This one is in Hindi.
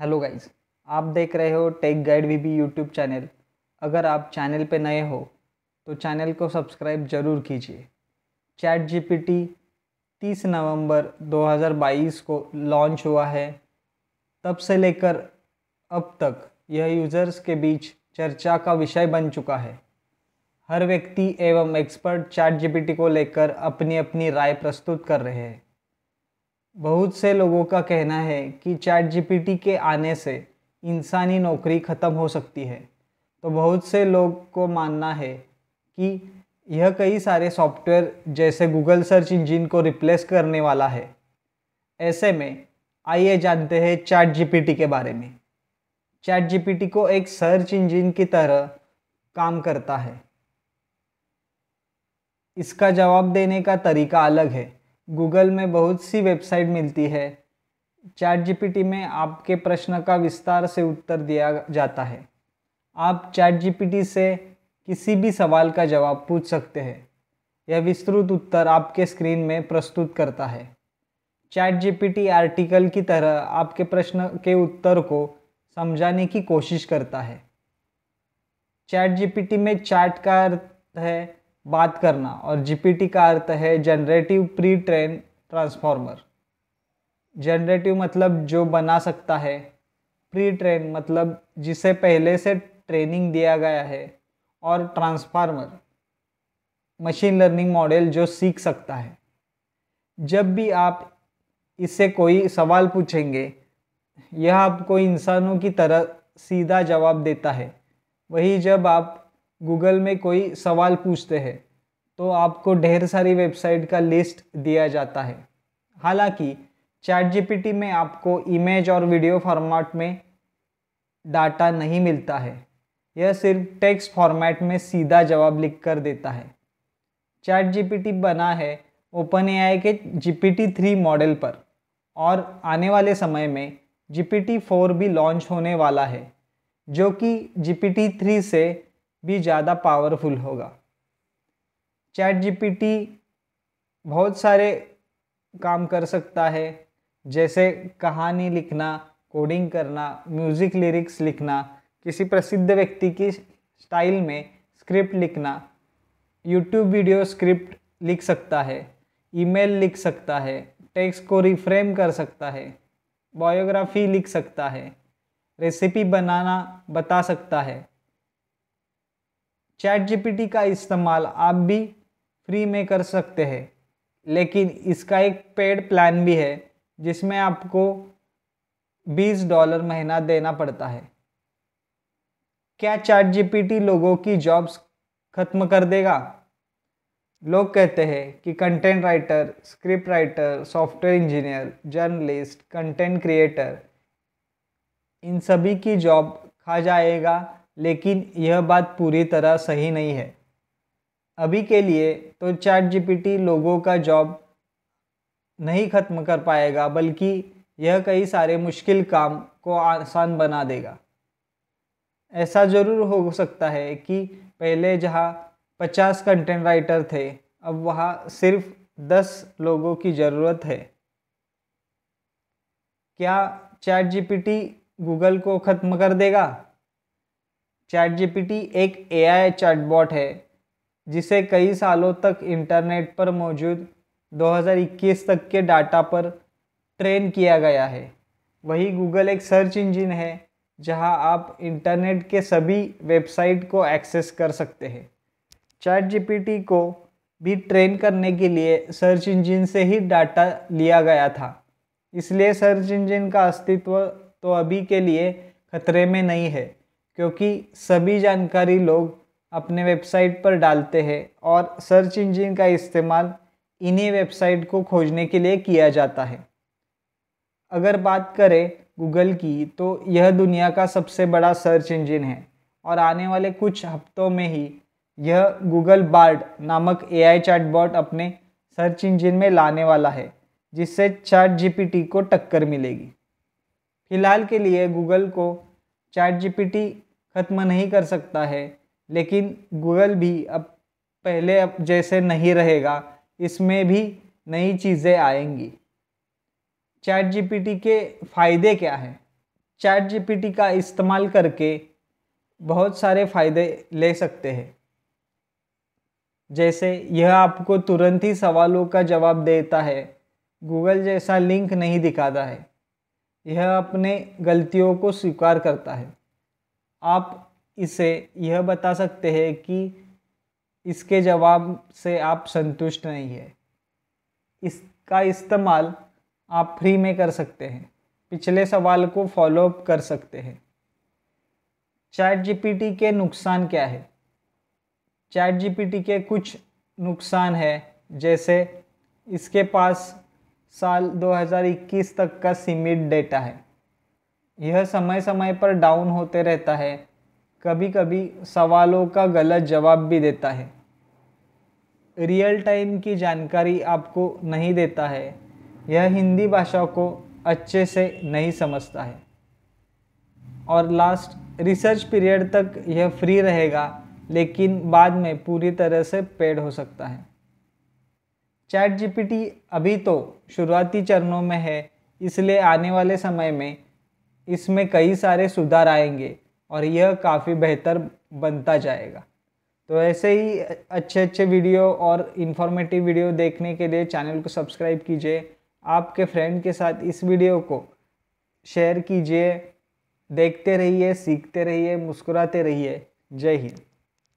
हेलो गाइस आप देख रहे हो tech guide V B YouTube channel अगर आप चैनल पे नए हो तो चैनल को सब्सक्राइब ज़रूर कीजिए चैट जीपीटी 30 नवंबर 2022 को लॉन्च हुआ है तब से लेकर अब तक यह यूज़र्स के बीच चर्चा का विषय बन चुका है हर व्यक्ति एवं एक्सपर्ट चैट जीपीटी को लेकर अपनी अपनी राय प्रस्तुत कर रहे हैं बहुत से लोगों का कहना है कि चैट जीपीटी के आने से इंसानी नौकरी ख़त्म हो सकती है तो बहुत से लोग को मानना है कि यह कई सारे सॉफ्टवेयर जैसे गूगल सर्च इंजन को रिप्लेस करने वाला है ऐसे में आइए जानते हैं चैट जीपीटी के बारे में चैट जीपीटी को एक सर्च इंजन की तरह काम करता है इसका जवाब देने का तरीका अलग है गूगल में बहुत सी वेबसाइट मिलती है चैट जीपीटी में आपके प्रश्न का विस्तार से उत्तर दिया जाता है आप चैट जीपीटी से किसी भी सवाल का जवाब पूछ सकते हैं यह विस्तृत उत्तर आपके स्क्रीन में प्रस्तुत करता है चैट जीपीटी आर्टिकल की तरह आपके प्रश्न के उत्तर को समझाने की कोशिश करता है चैट जीपीटी में चैट का अर्थ है बात करना और जीपीटी का अर्थ है generative pre train transformer generative मतलब जो बना सकता है प्री ट्रेन मतलब जिसे पहले से ट्रेनिंग दिया गया है और ट्रांसफार्मर मशीन लर्निंग मॉडल जो सीख सकता है जब भी आप इससे कोई सवाल पूछेंगे यह आपको इंसानों की तरह सीधा जवाब देता है वही जब आप गूगल में कोई सवाल पूछते हैं तो आपको ढेर सारी वेबसाइट का लिस्ट दिया जाता है हालांकि चैट जीपीटी में आपको इमेज और वीडियो फॉर्मेट में डाटा नहीं मिलता है यह सिर्फ टेक्स्ट फॉर्मेट में सीधा जवाब लिख कर देता है चैट जीपीटी बना है ओपन एआई के जीपीटी थ्री मॉडल पर और आने वाले समय में जीपीटी फोर भी लॉन्च होने वाला है जो कि जीपीटी थ्री से भी ज़्यादा पावरफुल होगा चैट जीपीटी बहुत सारे काम कर सकता है जैसे कहानी लिखना कोडिंग करना म्यूज़िक लिरिक्स लिखना किसी प्रसिद्ध व्यक्ति की स्टाइल में स्क्रिप्ट लिखना यूट्यूब वीडियो स्क्रिप्ट लिख सकता है ईमेल लिख सकता है टेक्स्ट को रिफ्रेम कर सकता है बायोग्राफी लिख सकता है रेसिपी बनाना बता सकता है चैट जीपीटी का इस्तेमाल आप भी फ्री में कर सकते हैं लेकिन इसका एक पेड प्लान भी है जिसमें आपको 20 डॉलर महीना देना पड़ता है क्या चैट जीपीटी लोगों की जॉब्स खत्म कर देगा लोग कहते हैं कि content writer script writer software engineer journalist content creator इन सभी की जॉब खा जाएगा लेकिन यह बात पूरी तरह सही नहीं है अभी के लिए तो चैट जीपीटी लोगों का जॉब नहीं ख़त्म कर पाएगा बल्कि यह कई सारे मुश्किल काम को आसान बना देगा ऐसा ज़रूर हो सकता है कि पहले जहाँ 50 कंटेंट राइटर थे अब वहाँ सिर्फ 10 लोगों की ज़रूरत है क्या चैट जीपीटी गूगल को ख़त्म कर देगा चैट जीपीटी एक एआई चैटबॉट है जिसे कई सालों तक इंटरनेट पर मौजूद 2021 तक के डाटा पर ट्रेन किया गया है वही गूगल एक सर्च इंजन है जहां आप इंटरनेट के सभी वेबसाइट को एक्सेस कर सकते हैं चैट जीपीटी को भी ट्रेन करने के लिए सर्च इंजन से ही डाटा लिया गया था इसलिए सर्च इंजन का अस्तित्व तो अभी के लिए खतरे में नहीं है क्योंकि सभी जानकारी लोग अपने वेबसाइट पर डालते हैं और सर्च इंजन का इस्तेमाल इन्हीं वेबसाइट को खोजने के लिए किया जाता है अगर बात करें गूगल की तो यह दुनिया का सबसे बड़ा सर्च इंजन है और आने वाले कुछ हफ्तों में ही यह गूगल बार्ड नामक ए आई चैटबॉट अपने सर्च इंजन में लाने वाला है जिससे चैट जीपीटी को टक्कर मिलेगी फिलहाल के लिए गूगल को चैट जीपीटी ख़त्म नहीं कर सकता है लेकिन गूगल भी अब पहले अब जैसे नहीं रहेगा इसमें भी नई चीज़ें आएंगी चैट जीपीटी के फ़ायदे क्या हैं चैट जीपीटी का इस्तेमाल करके बहुत सारे फ़ायदे ले सकते हैं जैसे यह आपको तुरंत ही सवालों का जवाब देता है गूगल जैसा लिंक नहीं दिखाता है यह अपने गलतियों को स्वीकार करता है आप इसे यह बता सकते हैं कि इसके जवाब से आप संतुष्ट नहीं है इसका इस्तेमाल आप फ्री में कर सकते हैं पिछले सवाल को फॉलोअप कर सकते हैं चैट जीपीटी के नुकसान क्या है चैट जीपीटी के कुछ नुकसान है जैसे इसके पास साल 2021 तक का सीमित डेटा है यह समय समय पर डाउन होते रहता है कभी कभी सवालों का गलत जवाब भी देता है रियल टाइम की जानकारी आपको नहीं देता है यह हिंदी भाषा को अच्छे से नहीं समझता है और लास्ट रिसर्च पीरियड तक यह फ्री रहेगा लेकिन बाद में पूरी तरह से पेड हो सकता है चैट जीपीटी अभी तो शुरुआती चरणों में है इसलिए आने वाले समय में इसमें कई सारे सुधार आएंगे और यह काफ़ी बेहतर बनता जाएगा तो ऐसे ही अच्छे अच्छे वीडियो और इन्फॉर्मेटिव वीडियो देखने के लिए चैनल को सब्सक्राइब कीजिए आपके फ्रेंड के साथ इस वीडियो को शेयर कीजिए देखते रहिए सीखते रहिए मुस्कुराते रहिए जय हिंद